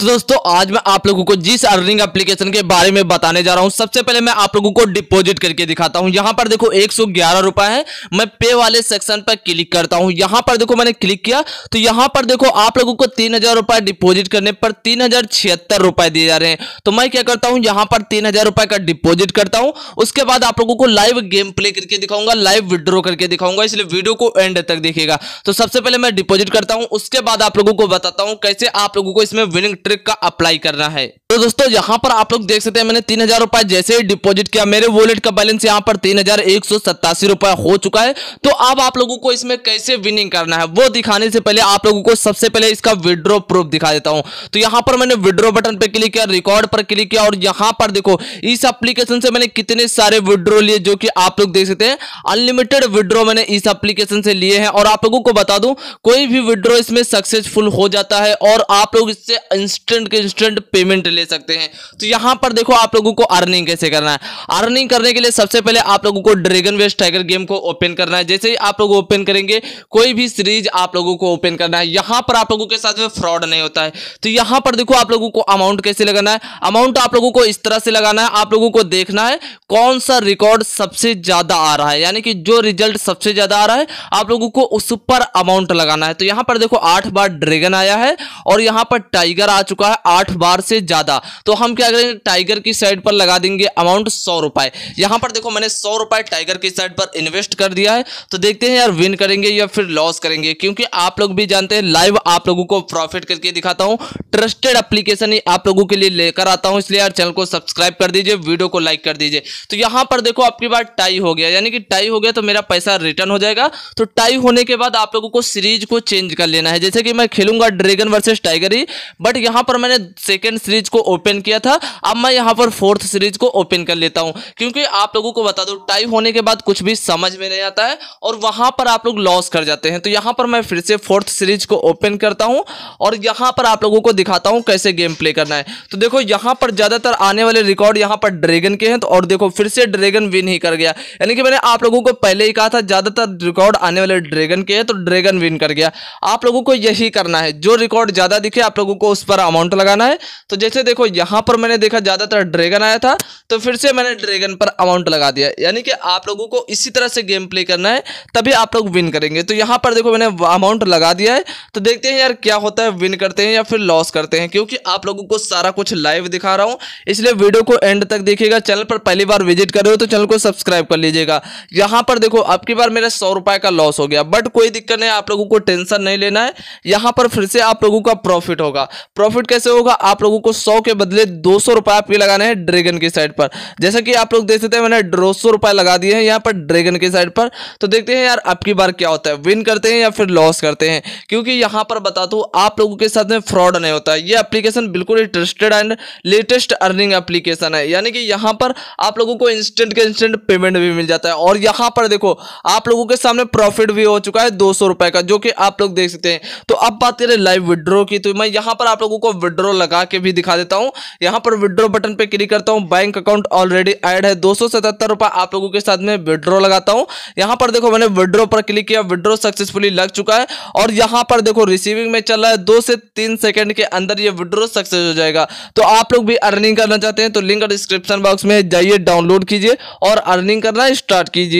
तो दोस्तों आज मैं आप लोगों को जिस अर्निंग एप्लीकेशन के बारे में बताने जा रहा हूं सबसे पहले मैं आप लोगों को डिपॉजिट करके दिखाता हूं यहां पर देखो एक सौ है मैं पे वाले सेक्शन पर क्लिक करता हूं यहां पर देखो मैंने क्लिक किया तो यहां पर देखो आप लोगों को तीन हजार डिपोजिट करने पर तीन रुपए दिए जा रहे हैं तो मैं क्या करता हूँ यहां पर तीन रुपए का डिपोजिट करता हूं उसके बाद आप लोगों को लाइव गेम प्ले करके दिखाऊंगा लाइव विड्रॉ करके दिखाऊंगा इसलिए वीडियो को एंड तक देखेगा तो सबसे पहले मैं डिपोजिट करता हूं उसके बाद आप लोगों को बताता हूँ कैसे आप लोगों को इसमें विनिंग ट्रिक का अप्लाई करना है तो दोस्तों यहाँ पर आप लोग देख सकते हैं मैंने तीन हजार रुपए जैसे ही डिपॉजिट किया मेरे वॉलेट का बैलेंस यहाँ पर तीन हजार एक सौ सत्तासी रुपए हो चुका है तो अब आप लोगों को इसमें कैसे विनिंग करना है वो दिखाने से पहले आप लोगों को सबसे पहले इसका विड्रो प्रूफ दिखा देता हूँ तो यहाँ पर मैंने विड्रो बटन पर क्लिक किया रिकॉर्ड पर क्लिक किया और यहाँ पर देखो इस अप्लीकेशन से मैंने कितने सारे विड्रो लिए जो कि आप लोग देख सकते हैं अनलिमिटेड विड्रो मैंने इस अप्लीकेशन से लिए हैं और आप लोगों को बता दू कोई भी विड्रो इसमें सक्सेसफुल हो जाता है और आप लोग इससे इंस्टेंट के इंस्टेंट पेमेंट ले सकते हैं तो यहां पर देखो आप लोगों को अर्निंग कैसे करना है अर्निंग करने के लिए सबसे पहले आप लोगों को ड्रैगन वेस्ट टाइगर गेम को ओपन करना है जैसे ही आप लोग ओपन करेंगे कोई भी सीरीज आप लोगों को ओपन करना है यहां पर आप लोगों के साथ में फ्रॉड नहीं होता है तो यहां पर देखो आप लोगों को अमाउंट कैसे लगाना है अमाउंट आप लोगों को इस तरह से लगाना है आप लोगों को देखना है कौन सा रिकॉर्ड सबसे ज्यादा आ रहा है यानी कि जो रिजल्ट सबसे ज्यादा आ रहा है आप लोगों को उस पर अमाउंट लगाना है तो यहां पर देखो आठ बार ड्रैगन आया है और यहां पर टाइगर आ चुका है आठ बार से ज्यादा ज़्यादा तो हम क्या करेंगे टाइगर की साइड पर लगा देंगे अमाउंट सौ रुपए यहाँ पर देखो मैंने सौ रुपए टाइगर की साइड पर इन्वेस्ट कर दिया है तो देखते हैं यार विन करेंगे या फिर लॉस करेंगे क्योंकि आप लोग भी जानते हैं लाइव आप लोगों को प्रॉफिट करके दिखाता हूँ ट्रस्टेड अप्लीकेशन ही आप लोगों के लिए लेकर आता हूँ इसलिए यार चैनल को सब्सक्राइब कर दीजिए वीडियो को लाइक कर दीजिए तो यहाँ पर देखो आपकी बात टाई हो गया यानी कि टाई हो गया तो मेरा पैसा रिटर्न हो जाएगा तो टाई होने के बाद आप लोगों को सीरीज को चेंज कर लेना है जैसे कि मैं खेलूंगा ड्रैगन वर्सेस टाइगर ही बट यहां पर मैंने सेकेंड सीरीज को को ओपन किया था अब मैं यहाँ पर फोर्थ सीरीज को ओपन कर लेता हूँ क्योंकि आप लोगों को बता दूँ टाइप होने के बाद कुछ भी समझ में नहीं आता है और वहाँ पर आप लोग लॉस कर जाते हैं तो यहाँ पर मैं फिर से फोर्थ सीरीज को ओपन करता हूँ और यहाँ पर आप लोगों को दिखाता हूँ कैसे गेम प्ले करना है तो देखो यहाँ पर ज़्यादातर आने वाले रिकॉर्ड यहाँ पर ड्रैगन के हैं तो और देखो फिर से ड्रैगन विन ही कर गया यानी कि मैंने आप लोगों को पहले ही कहा था ज़्यादातर रिकॉर्ड आने वाले ड्रैगन के हैं तो ड्रैगन विन कर गया आप लोगों को यही करना है जो रिकॉर्ड ज़्यादा दिखे आप लोगों को उस पर अमाउंट लगाना है तो जैसे देखो यहाँ पर मैंने देखा ज़्यादातर ड्रैगन आया था तो फिर से मैंने ड्रैगन पर अमाउंट लगा दिया यानी कि आप लोगों को इसी तरह से गेम प्ले करना है तभी आप लोग विन करेंगे तो यहाँ पर देखो मैंने अमाउंट लगा दिया है तो देखते हैं यार क्या होता है विन करते हैं या फिर लॉस करते हैं क्योंकि आप लोगों को सारा कुछ लाइव दिखा रहा हूँ इसलिए वीडियो को एंड तक देखिएगा चैनल पर पहली बार विजिट कर रहे हो तो चैनल को सब्सक्राइब कर लीजिएगा यहाँ पर देखो अब बार मेरा सौ रुपये का लॉस हो गया बट कोई दिक्कत नहीं आप लोगों को टेंशन नहीं लेना है यहाँ पर फिर से आप लोगों का प्रॉफिट होगा प्रॉफिट कैसे होगा आप लोगों को सौ सौ के बदले दो सौ रुपए आपके लगाने हैं ड्रैगन की साइड पर जैसा कि आप लोग देख सकते हैं मैंने दो सौ रुपए लगा दिए हैं यहाँ पर ड्रैगन की साइड पर तो देखते हैं यार आपकी बार क्या होता है विन करते हैं या फिर लॉस करते हैं क्योंकि यहाँ पर बता दूँ आप लोगों के साथ में फ्रॉड नहीं होता है ये अप्लीकेशन बिल्कुल ही trusted and latest earning application है यानी कि यहाँ पर आप लोगों को इंस्टेंट के इंस्टेंट पेमेंट भी मिल जाता है और यहाँ पर देखो आप लोगों के सामने प्रॉफिट भी हो चुका है दो सौ रुपए का जो कि आप लोग देख सकते हैं तो अब बात करें लाइव विड्रॉ की तो मैं यहाँ पर आप लोगों को विड्रॉ लगा के भी दिखा देता देता हूँ यहाँ पर विड्रो बटन पे क्लिक करता हूँ बैंक अकाउंट ऑलरेडी एड है दो रुपए आप लोगों के साथ में विड्रो लगाता हूँ यहाँ पर देखो मैंने विड्रो पर क्लिक किया विड्रो सक्सेसफुली लग चुका है और यहाँ पर देखो रिसीविंग में चल रहा है दो से तीन सेकेंड के अंदर ये विड्रो सक्सेस हो जाएगा तो आप लोग भी अर्निंग करना चाहते हैं तो लिंक डिस्क्रिप्शन बॉक्स में जाइए डाउनलोड कीजिए और अर्निंग करना स्टार्ट कीजिए